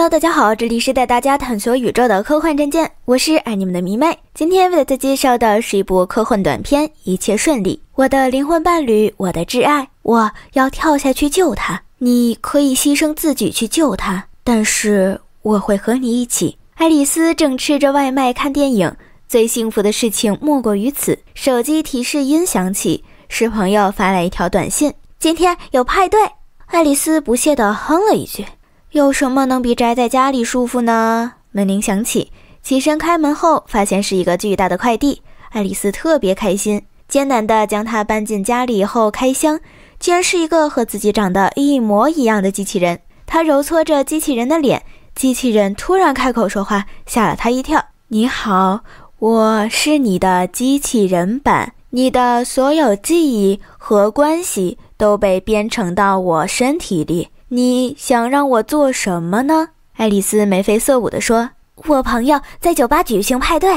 Hello，大家好，这里是带大家探索宇宙的科幻战舰，我是爱你们的迷妹。今天为大家介绍的是一部科幻短片。一切顺利，我的灵魂伴侣，我的挚爱，我要跳下去救他。你可以牺牲自己去救他，但是我会和你一起。爱丽丝正吃着外卖看电影，最幸福的事情莫过于此。手机提示音响起，是朋友发来一条短信：今天有派对。爱丽丝不屑地哼了一句。有什么能比宅在家里舒服呢？门铃响起，起身开门后，发现是一个巨大的快递。爱丽丝特别开心，艰难地将它搬进家里后，开箱，竟然是一个和自己长得一模一样的机器人。她揉搓着机器人的脸，机器人突然开口说话，吓了她一跳：“你好，我是你的机器人版，你的所有记忆和关系都被编程到我身体里。”你想让我做什么呢？爱丽丝眉飞色舞地说：“我朋友在酒吧举行派对，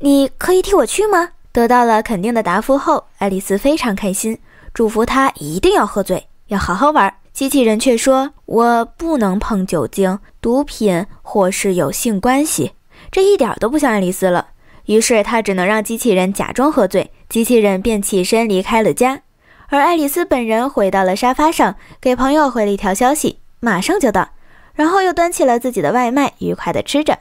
你可以替我去吗？”得到了肯定的答复后，爱丽丝非常开心，嘱咐他一定要喝醉，要好好玩。机器人却说：“我不能碰酒精、毒品或是有性关系。”这一点都不像爱丽丝了。于是他只能让机器人假装喝醉，机器人便起身离开了家。而爱丽丝本人回到了沙发上，给朋友回了一条消息：“马上就到。”然后又端起了自己的外卖，愉快的吃着。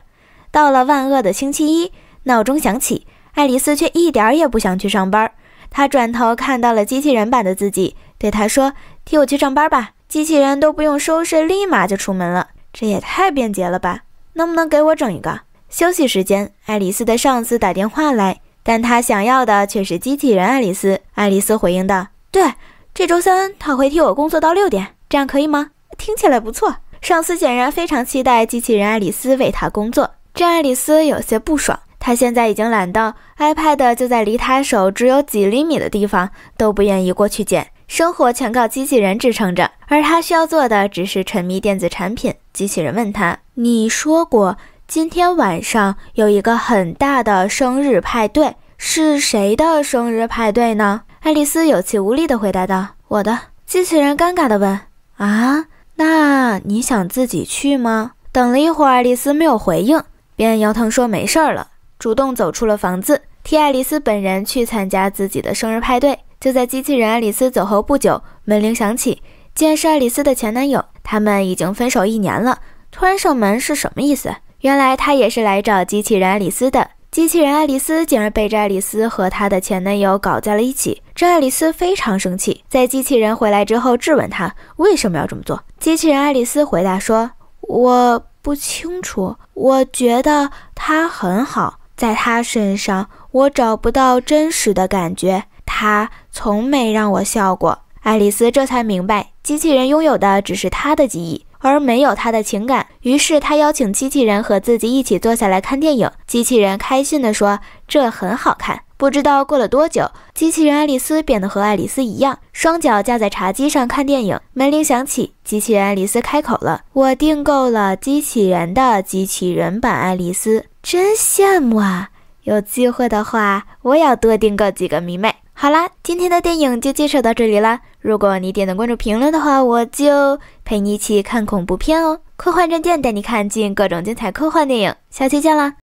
到了万恶的星期一，闹钟响起，爱丽丝却一点儿也不想去上班。她转头看到了机器人版的自己，对他说：“替我去上班吧。”机器人都不用收拾，立马就出门了。这也太便捷了吧！能不能给我整一个？休息时间，爱丽丝的上司打电话来，但她想要的却是机器人爱丽丝。爱丽丝回应道。对，这周三他会替我工作到六点，这样可以吗？听起来不错。上司显然非常期待机器人爱丽丝为他工作，这爱丽丝有些不爽。她现在已经懒到 iPad 就在离他手只有几厘米的地方，都不愿意过去捡。生活全靠机器人支撑着，而他需要做的只是沉迷电子产品。机器人问他：“你说过今天晚上有一个很大的生日派对，是谁的生日派对呢？”爱丽丝有气无力地回答道：“我的机器人尴尬地问：啊，那你想自己去吗？”等了一会儿，爱丽丝没有回应，便摇头说：“没事儿了。”主动走出了房子，替爱丽丝本人去参加自己的生日派对。就在机器人爱丽丝走后不久，门铃响起，竟然是爱丽丝的前男友，他们已经分手一年了，突然上门是什么意思？原来他也是来找机器人爱丽丝的。机器人爱丽丝竟然背着爱丽丝和她的前男友搞在了一起，这爱丽丝非常生气。在机器人回来之后，质问她为什么要这么做。机器人爱丽丝回答说：“我不清楚，我觉得他很好，在他身上我找不到真实的感觉，他从没让我笑过。”爱丽丝这才明白，机器人拥有的只是他的记忆。而没有他的情感，于是他邀请机器人和自己一起坐下来看电影。机器人开心地说：“这很好看。”不知道过了多久，机器人爱丽丝变得和爱丽丝一样，双脚架在茶几上看电影。门铃响起，机器人爱丽丝开口了：“我订购了机器人的机器人版爱丽丝，真羡慕啊！有机会的话，我也要多订购几个迷妹。”好啦，今天的电影就介绍到这里啦。如果你点赞、关注评论的话，我就陪你一起看恐怖片哦。科幻战舰带你看尽各种精彩科幻电影，下期见啦！